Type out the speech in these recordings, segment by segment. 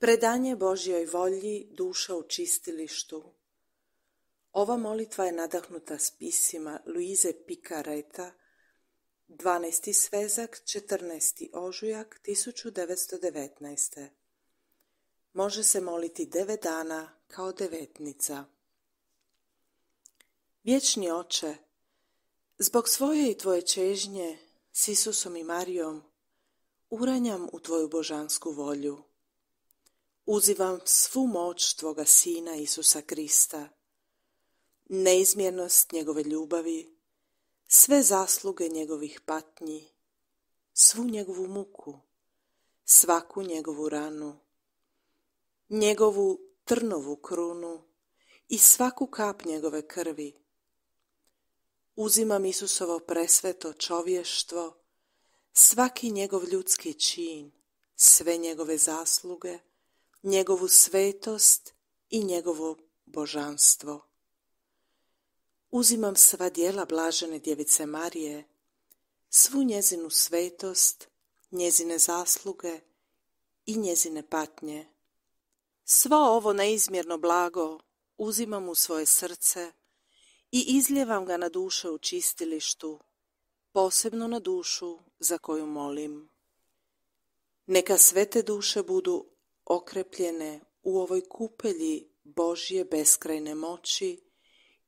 Predanje Božjoj volji duša u čistilištu. Ova molitva je nadahnuta s pisima Luize Picareta, 12. svezak, 14. ožujak 1919. Može se moliti devet dana kao devetnica. Vječni oče, zbog svoje i tvoje čežnje s Isusom i Marijom uranjam u tvoju božansku volju uzivam svu moć Tvoga Sina Isusa Krista, neizmjernost njegove ljubavi, sve zasluge njegovih patnji, svu njegovu muku, svaku njegovu ranu, njegovu trnovu krunu i svaku kap njegove krvi. Uzimam Isusovo presveto čovještvo, svaki njegov ljudski čin, sve njegove zasluge, njegovu svetost i njegovo božanstvo. Uzimam sva dijela blažene djevice Marije, svu njezinu svetost, njezine zasluge i njezine patnje. Svo ovo neizmjerno blago uzimam u svoje srce i izljevam ga na duše u čistilištu, posebno na dušu za koju molim. Neka sve te duše budu okrepljene u ovoj kupelji Božje beskrajne moći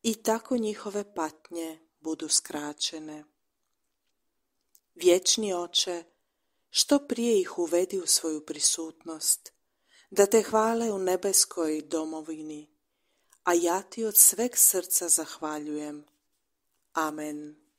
i tako njihove patnje budu skraćene. Vječni oče, što prije ih uvedi u svoju prisutnost, da te hvale u nebeskoj domovini, a ja ti od sveg srca zahvaljujem. Amen.